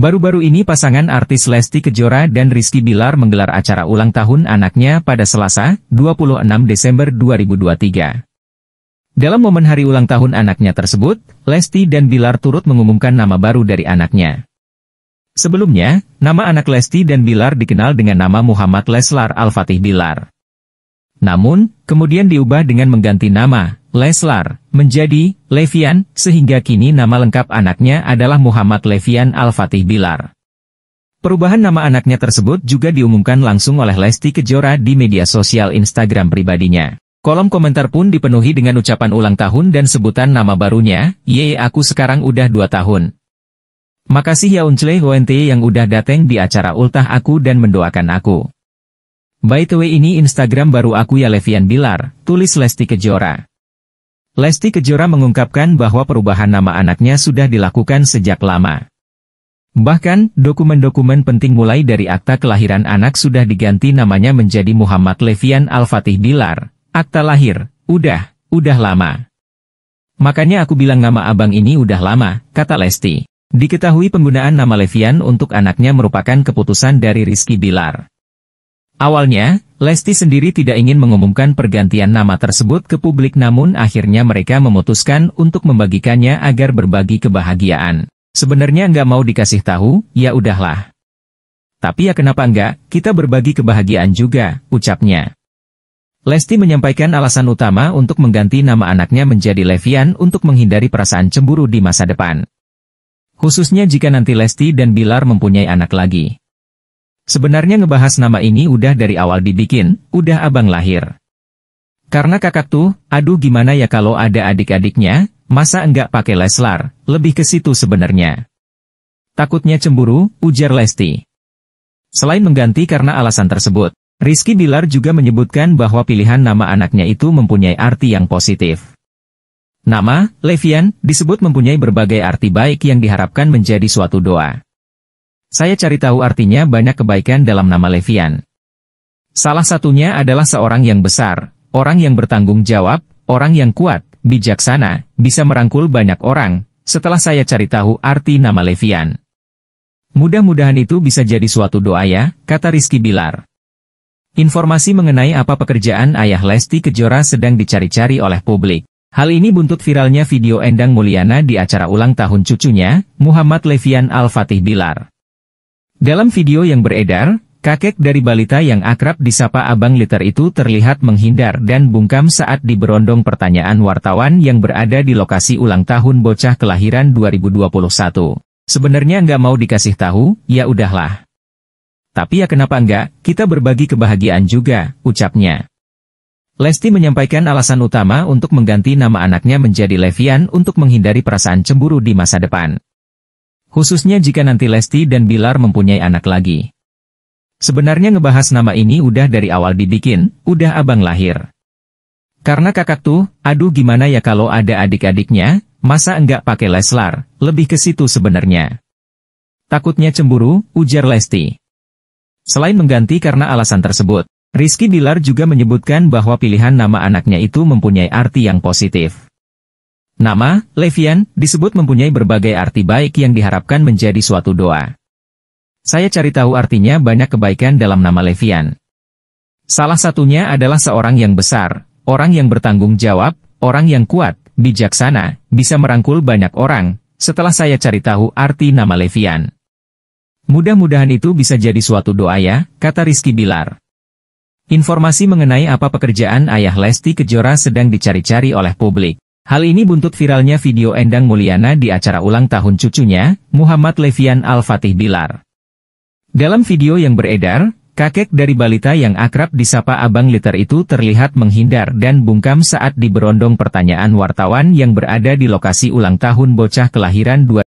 Baru-baru ini pasangan artis Lesti Kejora dan Rizky Bilar menggelar acara ulang tahun anaknya pada Selasa, 26 Desember 2023. Dalam momen hari ulang tahun anaknya tersebut, Lesti dan Bilar turut mengumumkan nama baru dari anaknya. Sebelumnya, nama anak Lesti dan Bilar dikenal dengan nama Muhammad Leslar Al-Fatih Bilar. Namun, kemudian diubah dengan mengganti nama, Leslar, menjadi Levian, sehingga kini nama lengkap anaknya adalah Muhammad Levian Al-Fatih Bilar. Perubahan nama anaknya tersebut juga diumumkan langsung oleh Lesti Kejora di media sosial Instagram pribadinya. Kolom komentar pun dipenuhi dengan ucapan ulang tahun dan sebutan nama barunya, Ye aku sekarang udah 2 tahun. Makasih ya Uncle Huente yang udah dateng di acara ultah aku dan mendoakan aku. By the way ini Instagram baru aku ya Levian Bilar, tulis Lesti Kejora. Lesti Kejora mengungkapkan bahwa perubahan nama anaknya sudah dilakukan sejak lama. Bahkan, dokumen-dokumen penting mulai dari akta kelahiran anak sudah diganti namanya menjadi Muhammad Levian Al-Fatih Bilar. Akta lahir, udah, udah lama. Makanya aku bilang nama abang ini udah lama, kata Lesti. Diketahui penggunaan nama Levian untuk anaknya merupakan keputusan dari Rizky Bilar. Awalnya, Lesti sendiri tidak ingin mengumumkan pergantian nama tersebut ke publik namun akhirnya mereka memutuskan untuk membagikannya agar berbagi kebahagiaan. Sebenarnya nggak mau dikasih tahu, ya udahlah. Tapi ya kenapa nggak, kita berbagi kebahagiaan juga, ucapnya. Lesti menyampaikan alasan utama untuk mengganti nama anaknya menjadi Levian untuk menghindari perasaan cemburu di masa depan. Khususnya jika nanti Lesti dan Bilar mempunyai anak lagi. Sebenarnya ngebahas nama ini udah dari awal dibikin, udah abang lahir. Karena kakak tuh, aduh gimana ya kalau ada adik-adiknya, masa enggak pakai Leslar, lebih ke situ sebenarnya. Takutnya cemburu, ujar Lesti. Selain mengganti karena alasan tersebut, Rizky Bilar juga menyebutkan bahwa pilihan nama anaknya itu mempunyai arti yang positif. Nama, Levian, disebut mempunyai berbagai arti baik yang diharapkan menjadi suatu doa. Saya cari tahu artinya banyak kebaikan dalam nama Levian. Salah satunya adalah seorang yang besar, orang yang bertanggung jawab, orang yang kuat, bijaksana, bisa merangkul banyak orang, setelah saya cari tahu arti nama Levian. Mudah-mudahan itu bisa jadi suatu doa ya, kata Rizky Bilar. Informasi mengenai apa pekerjaan ayah Lesti Kejora sedang dicari-cari oleh publik. Hal ini buntut viralnya video Endang Mulyana di acara ulang tahun cucunya, Muhammad Levian Al-Fatih Bilar. Dalam video yang beredar, kakek dari balita yang akrab disapa Abang Liter itu terlihat menghindar dan bungkam saat diberondong pertanyaan wartawan yang berada di lokasi ulang tahun bocah kelahiran 2021. Sebenarnya nggak mau dikasih tahu, ya udahlah. Tapi ya kenapa nggak? kita berbagi kebahagiaan juga, ucapnya. Lesti menyampaikan alasan utama untuk mengganti nama anaknya menjadi Levian untuk menghindari perasaan cemburu di masa depan. Khususnya jika nanti Lesti dan Bilar mempunyai anak lagi. Sebenarnya ngebahas nama ini udah dari awal dibikin, udah abang lahir. Karena kakak tuh, aduh gimana ya kalau ada adik-adiknya, masa enggak pakai Leslar, lebih ke situ sebenarnya. Takutnya cemburu, ujar Lesti. Selain mengganti karena alasan tersebut, Rizky Bilar juga menyebutkan bahwa pilihan nama anaknya itu mempunyai arti yang positif. Nama, Levian, disebut mempunyai berbagai arti baik yang diharapkan menjadi suatu doa. Saya cari tahu artinya banyak kebaikan dalam nama Levian. Salah satunya adalah seorang yang besar, orang yang bertanggung jawab, orang yang kuat, bijaksana, bisa merangkul banyak orang, setelah saya cari tahu arti nama Levian. Mudah-mudahan itu bisa jadi suatu doa ya, kata Rizky Bilar. Informasi mengenai apa pekerjaan ayah Lesti Kejora sedang dicari-cari oleh publik. Hal ini buntut viralnya video Endang Mulyana di acara ulang tahun cucunya, Muhammad Levian Al-Fatih Bilar. Dalam video yang beredar, kakek dari balita yang akrab disapa Abang Liter itu terlihat menghindar dan bungkam saat diberondong pertanyaan wartawan yang berada di lokasi ulang tahun bocah kelahiran 2000.